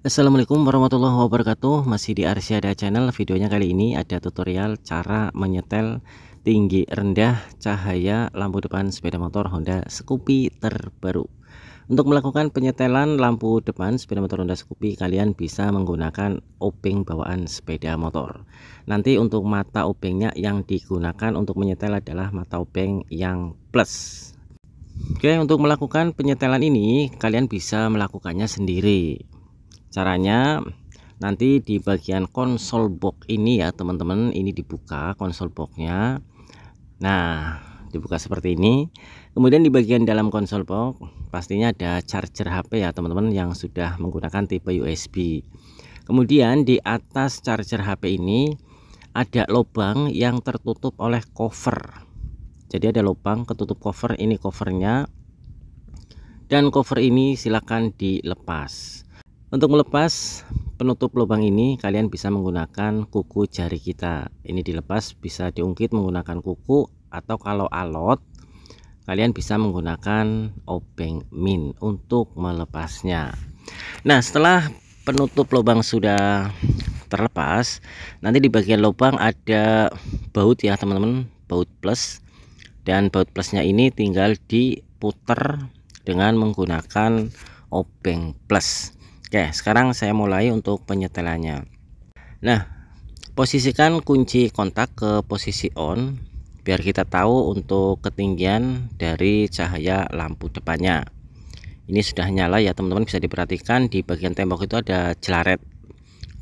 Assalamualaikum warahmatullahi wabarakatuh Masih di Arsyada Channel Videonya kali ini ada tutorial cara menyetel tinggi rendah cahaya lampu depan sepeda motor Honda Scoopy terbaru Untuk melakukan penyetelan lampu depan sepeda motor Honda Scoopy Kalian bisa menggunakan obeng bawaan sepeda motor Nanti untuk mata obengnya yang digunakan untuk menyetel adalah mata obeng yang plus Oke untuk melakukan penyetelan ini kalian bisa melakukannya sendiri caranya nanti di bagian konsol box ini ya teman-teman ini dibuka konsol boxnya nah dibuka seperti ini kemudian di bagian dalam konsol box pastinya ada charger HP ya teman-teman yang sudah menggunakan tipe USB kemudian di atas charger HP ini ada lubang yang tertutup oleh cover jadi ada lubang ketutup cover ini covernya dan cover ini silakan dilepas untuk melepas penutup lubang ini kalian bisa menggunakan kuku jari kita ini dilepas bisa diungkit menggunakan kuku atau kalau alot kalian bisa menggunakan obeng min untuk melepasnya nah setelah penutup lubang sudah terlepas nanti di bagian lubang ada baut ya teman-teman baut plus dan baut plusnya ini tinggal diputar dengan menggunakan obeng plus Oke, sekarang saya mulai untuk penyetelannya. Nah, posisikan kunci kontak ke posisi on biar kita tahu untuk ketinggian dari cahaya lampu depannya. Ini sudah nyala ya teman-teman bisa diperhatikan di bagian tembok itu ada celaret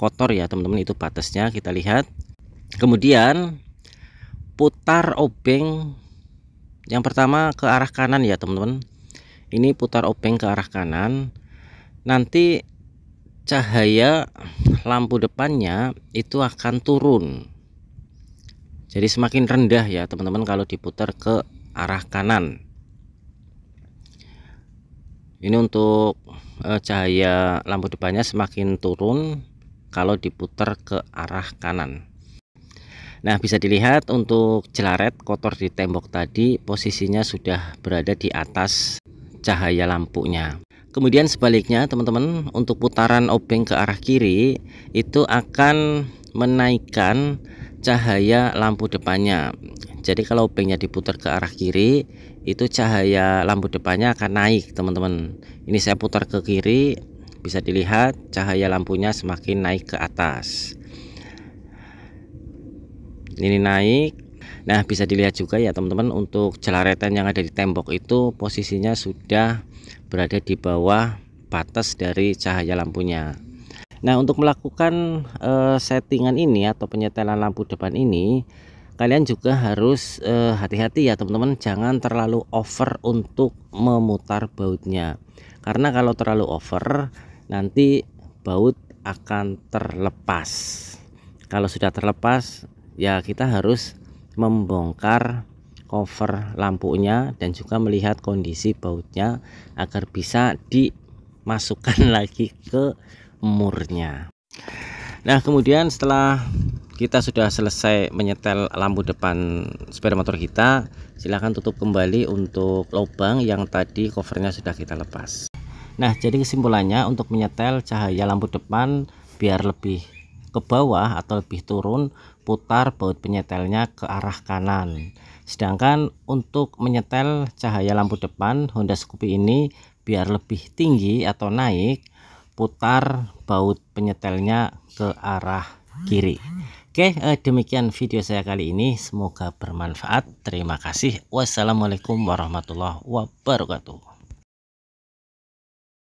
kotor ya teman-teman itu batasnya kita lihat. Kemudian putar obeng yang pertama ke arah kanan ya teman-teman. Ini putar obeng ke arah kanan. Nanti cahaya lampu depannya itu akan turun jadi semakin rendah ya teman-teman kalau diputar ke arah kanan ini untuk e, cahaya lampu depannya semakin turun kalau diputar ke arah kanan Nah bisa dilihat untuk jelaret kotor di tembok tadi posisinya sudah berada di atas cahaya lampunya Kemudian sebaliknya teman-teman untuk putaran obeng ke arah kiri itu akan menaikkan cahaya lampu depannya. Jadi kalau obengnya diputar ke arah kiri itu cahaya lampu depannya akan naik teman-teman. Ini saya putar ke kiri bisa dilihat cahaya lampunya semakin naik ke atas. Ini naik Nah, bisa dilihat juga ya teman-teman untuk celaretan yang ada di tembok itu posisinya sudah berada di bawah batas dari cahaya lampunya nah untuk melakukan e, settingan ini atau penyetelan lampu depan ini kalian juga harus eh, hati-hati ya teman-teman jangan terlalu over untuk memutar bautnya karena kalau terlalu over nanti baut akan terlepas kalau sudah terlepas ya kita harus membongkar cover lampunya dan juga melihat kondisi bautnya agar bisa dimasukkan lagi ke murnya nah kemudian setelah kita sudah selesai menyetel lampu depan sepeda motor kita silahkan tutup kembali untuk lubang yang tadi covernya sudah kita lepas nah jadi kesimpulannya untuk menyetel cahaya lampu depan biar lebih ke bawah atau lebih turun putar baut penyetelnya ke arah kanan. Sedangkan untuk menyetel cahaya lampu depan Honda Scoopy ini biar lebih tinggi atau naik, putar baut penyetelnya ke arah kiri. Oke, eh, demikian video saya kali ini. Semoga bermanfaat. Terima kasih. Wassalamualaikum warahmatullahi wabarakatuh.